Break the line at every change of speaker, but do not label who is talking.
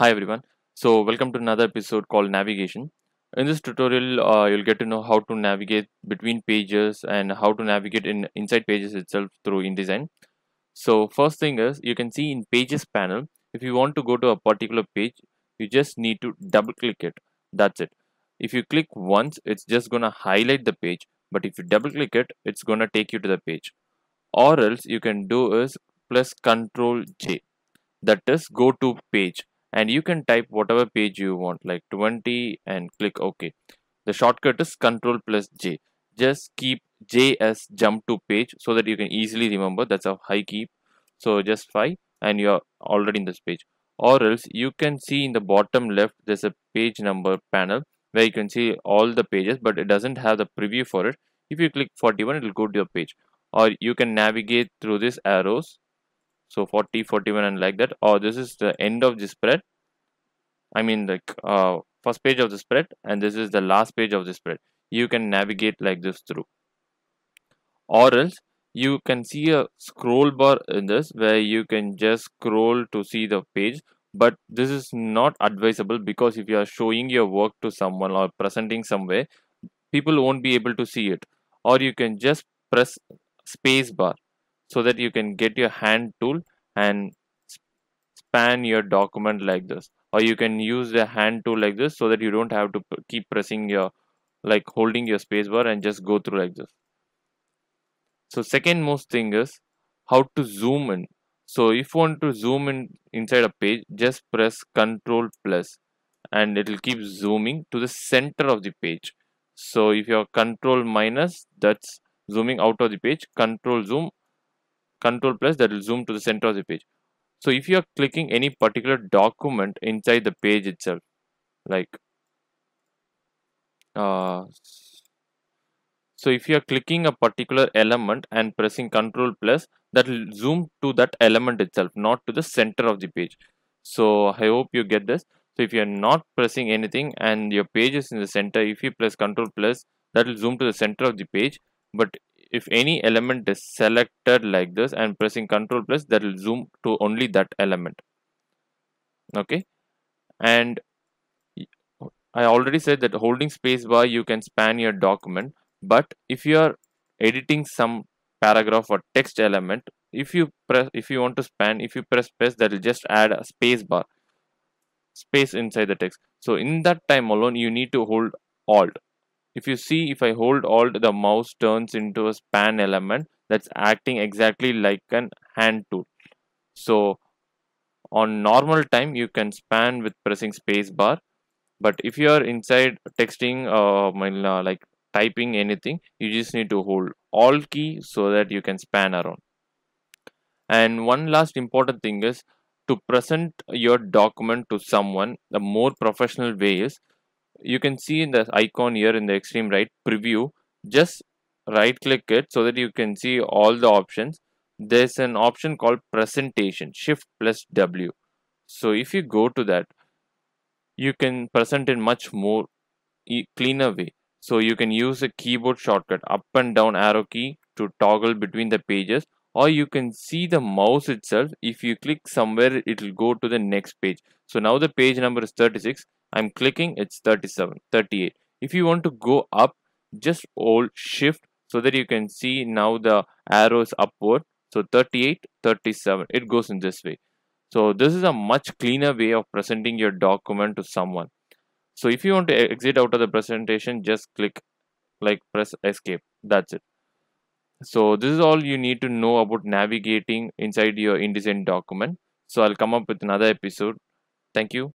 Hi everyone. So welcome to another episode called navigation. In this tutorial, uh, you'll get to know how to navigate between pages and how to navigate in inside pages itself through InDesign. So first thing is you can see in pages panel, if you want to go to a particular page, you just need to double click it. That's it. If you click once, it's just going to highlight the page. But if you double click it, it's going to take you to the page. Or else you can do is plus control J. That is go to page and you can type whatever page you want like 20 and click ok the shortcut is control plus j just keep j as jump to page so that you can easily remember that's a high key. so just 5 and you are already in this page or else you can see in the bottom left there's a page number panel where you can see all the pages but it doesn't have the preview for it if you click 41 it will go to your page or you can navigate through these arrows so 40 41 and like that or this is the end of the spread i mean the uh, first page of the spread and this is the last page of the spread you can navigate like this through or else you can see a scroll bar in this where you can just scroll to see the page but this is not advisable because if you are showing your work to someone or presenting somewhere people won't be able to see it or you can just press space bar so that you can get your hand tool and span your document like this or you can use the hand tool like this so that you don't have to keep pressing your like holding your spacebar and just go through like this so second most thing is how to zoom in so if you want to zoom in inside a page just press control plus and it will keep zooming to the center of the page so if you are control minus that's zooming out of the page control zoom control plus that will zoom to the center of the page so if you are clicking any particular document inside the page itself like uh, so if you are clicking a particular element and pressing control plus that will zoom to that element itself not to the center of the page so i hope you get this so if you are not pressing anything and your page is in the center if you press control plus that will zoom to the center of the page but if any element is selected like this and pressing control plus that will zoom to only that element okay and I already said that holding spacebar you can span your document but if you are editing some paragraph or text element if you press if you want to span if you press Space, that will just add a space bar space inside the text so in that time alone you need to hold alt if you see if I hold alt the mouse turns into a span element that's acting exactly like an hand tool so on normal time you can span with pressing space bar but if you are inside texting uh, like typing anything you just need to hold alt key so that you can span around and one last important thing is to present your document to someone the more professional way is you can see in the icon here in the extreme right preview just right click it so that you can see all the options there's an option called presentation shift plus w so if you go to that you can present in much more e cleaner way so you can use a keyboard shortcut up and down arrow key to toggle between the pages or you can see the mouse itself if you click somewhere it will go to the next page so now the page number is 36 i'm clicking it's 37 38 if you want to go up just hold shift so that you can see now the arrows upward so 38 37 it goes in this way so this is a much cleaner way of presenting your document to someone so if you want to exit out of the presentation just click like press escape that's it so this is all you need to know about navigating inside your InDesign document. So I'll come up with another episode. Thank you.